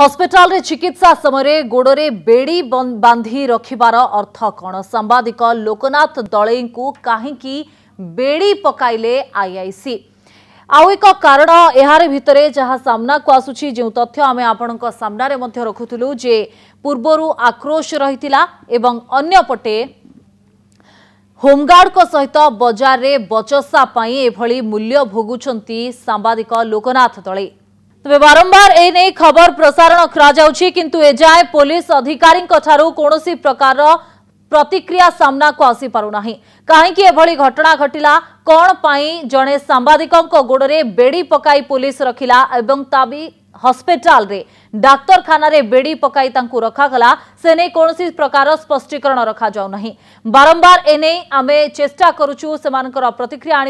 hospital चिकित्सा समय गोडर बेडी बांधि र अर्थ कन् साम्बादिक लोकनाथ को बेड़ी काेडी आईआईसी आइआइसी एक कारण यहाँ भित्र जहाँ को आसु जो तथ्य आम आपणाखु जव आक्रोश रहिला ए होमगार्ड को सहित बजारले बचसा एभरि मूल्य भोगुन्छ साम्बादिक लोकनाथ दलै तेज बारंबार एने खबर प्रसारण किंतु एजाए पुलिस अधिकारी कौन सी प्रकार प्रतिक्रिया सामना को आसी पारना कहीं घटना घटला कौन पाई जड़े सांबादिकों गोड़े बेड़ी पकाई पुलिस रखिला एवं ताबी हस्पिटाल डाक्तखाना बेडी पक रखाला से नहीं कौन प्रकार स्पष्टीकरण रखा जा बारंबार एने आम चेष्टा करुचर प्रतिक्रिया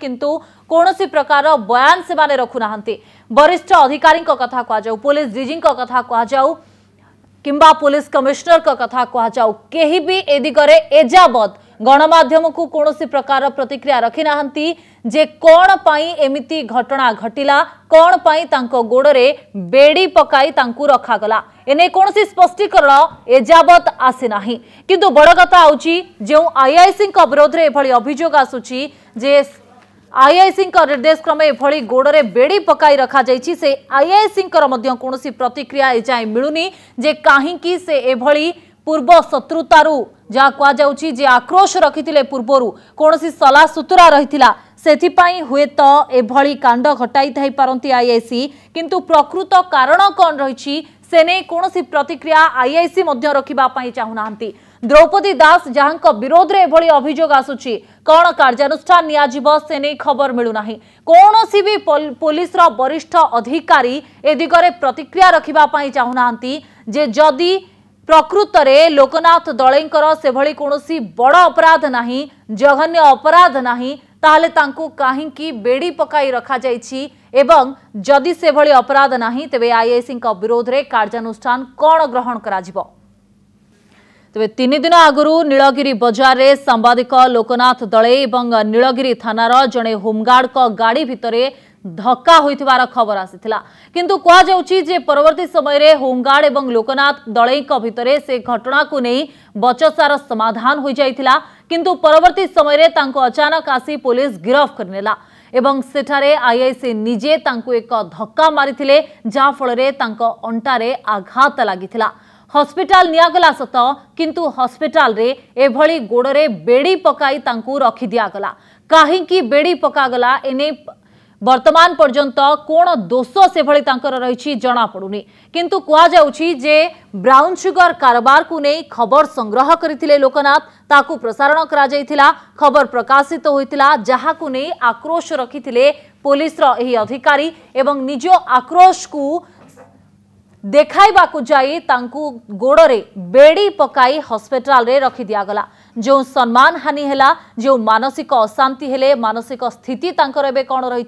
किंतु कौनसी प्रकार बयान से रखुना वरिष्ठ अधिकारी कथा कहु पुलिस डीजी कथा कहु किंबा पुलिस कमिश्नर कथा कहु के भी ए दिगरे एजावत ଗଣମାଧ୍ୟମକୁ କୌଣସି ପ୍ରକାର ପ୍ରତିକ୍ରିୟା ରଖିନାହାନ୍ତି ଯେ କ'ଣ ପାଇଁ ଏମିତି ଘଟଣା ଘଟିଲା କ'ଣ ପାଇଁ ତାଙ୍କ ଗୋଡ଼ରେ ବେଡ଼ି ପକାଇ ତାଙ୍କୁ ରଖାଗଲା ଏନେଇ କୌଣସି ସ୍ପଷ୍ଟୀକରଣ ଏଯାବତ୍ ଆସିନାହିଁ କିନ୍ତୁ ବଡ଼ କଥା ହେଉଛି ଯେଉଁ ଆଇଆଇସିଙ୍କ ବିରୋଧରେ ଏଭଳି ଅଭିଯୋଗ ଆସୁଛି ଯେ ଆଇଆଇସିଙ୍କ ନିର୍ଦ୍ଦେଶ କ୍ରମେ ଏଭଳି ଗୋଡ଼ରେ ବେଡ଼ି ପକାଇ ରଖାଯାଇଛି ସେ ଆଇଆଇସିଙ୍କର ମଧ୍ୟ କୌଣସି ପ୍ରତିକ୍ରିୟା ଏଯାଏଁ ମିଳୁନି ଯେ କାହିଁକି ସେ ଏଭଳି ପୂର୍ବ ଶତ୍ରୁତାରୁ ଯାହା କୁହାଯାଉଛି ଯେ ଆକ୍ରୋଶ ରଖିଥିଲେ ପୂର୍ବରୁ କୌଣସି ସଲା ସୁତୁରା ରହିଥିଲା ସେଥିପାଇଁ ହୁଏତ ଏଭଳି କାଣ୍ଡ ଘଟାଇଥାଇପାରନ୍ତି ଆଇଆଇସି କିନ୍ତୁ ପ୍ରକୃତ କାରଣ କ'ଣ ରହିଛି ସେ ନେଇ କୌଣସି ପ୍ରତିକ୍ରିୟା ଆଇଆଇସି ମଧ୍ୟ ରଖିବା ପାଇଁ ଚାହୁଁନାହାନ୍ତି ଦ୍ରୌପଦୀ ଦାସ ଯାହାଙ୍କ ବିରୋଧରେ ଏଭଳି ଅଭିଯୋଗ ଆସୁଛି କ'ଣ କାର୍ଯ୍ୟାନୁଷ୍ଠାନ ନିଆଯିବ ସେ ନେଇ ଖବର ମିଳୁନାହିଁ କୌଣସି ବି ପୋଲିସର ବରିଷ୍ଠ ଅଧିକାରୀ ଏ ଦିଗରେ ପ୍ରତିକ୍ରିୟା ରଖିବା ପାଇଁ ଚାହୁଁନାହାନ୍ତି ଯେ ଯଦି ପ୍ରକୃତରେ ଲୋକନାଥ ଦଳେଙ୍କର ସେଭଳି କୌଣସି ବଡ଼ ଅପରାଧ ନାହିଁ ଜଘନ୍ୟ ଅପରାଧ ନାହିଁ ତାହେଲେ ତାଙ୍କୁ କାହିଁକି ବେଡ଼ି ପକାଇ ରଖାଯାଇଛି ଏବଂ ଯଦି ସେଭଳି ଅପରାଧ ନାହିଁ ତେବେ ଆଇଆଇସିଙ୍କ ବିରୋଧରେ କାର୍ଯ୍ୟାନୁଷ୍ଠାନ କ'ଣ ଗ୍ରହଣ କରାଯିବ ତେବେ ତିନି ଦିନ ଆଗରୁ ନୀଳଗିରି ବଜାରରେ ସାମ୍ବାଦିକ ଲୋକନାଥ ଦଳେ ଏବଂ ନୀଳଗିରି ଥାନାର ଜଣେ ହୋମଗାର୍ଡଙ୍କ ଗାଡ଼ି ଭିତରେ धक्का होबर खबर किंतु कहु परवर्त समय होमगार्ड और लोकनाथ दल भितर से घटना को नहीं बचसार समाधान हो जाता किंतु परवर्त समय अचानक आसी पुलिस गिरफ्त कर आईआईसी निजे एक धक्का मारी जहाँफल अंटारे आघात लगी हस्पिटाल निगला सत किंतु हस्पिटाल रे हस्पिटाल गोड़े बेड़ी पकाई पक रखि दिगला काहीकि बेड़ी पकागला एने বর্তমান পর্যন্ত কোণ দোষ সেভাবে তাঁর রয়েছে জনাপড়ুনি কিন্তু কুযাচ্ছে যে ব্রাউন সুগার কারবারকু নেই খবর সংগ্রহ করে লোকনাথ তাকে প্রসারণ করা খবর প্রকাশিত হয়েছিল যাহাকু নেই আক্রোশ রক্ষিলে পুলিশর এই অধিকারী এবং নিজ আক্রোশকু देखा जाई गोड़े बेड़ी पक हस्पिटाल रखि दिगला जो सम्मान हानि है जो मानसिक अशांति हेले मानसिक स्थिति एवं कौन रही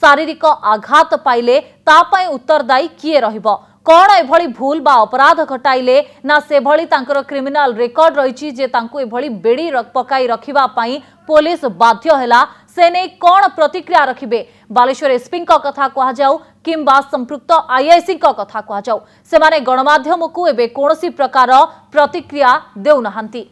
शारीरिक आघात पाइले उत्तरदायी किए र कौन एभली भूल बा अपराध घटाइले ना से भर क्रिमिनाल रेकर्ड रही बेड़ी पक रखापी पुलिस बाध्य कौन प्रतिक्रिया रखे बालेश्वर एसपी कथा कहा जाऊ ସିକିମ୍ ବା ସମ୍ପୃକ୍ତ ଆଇଆଇସିଙ୍କ କଥା କୁହାଯାଉ ସେମାନେ ଗଣମାଧ୍ୟମକୁ ଏବେ କୌଣସି ପ୍ରକାର ପ୍ରତିକ୍ରିୟା ଦେଉନାହାନ୍ତି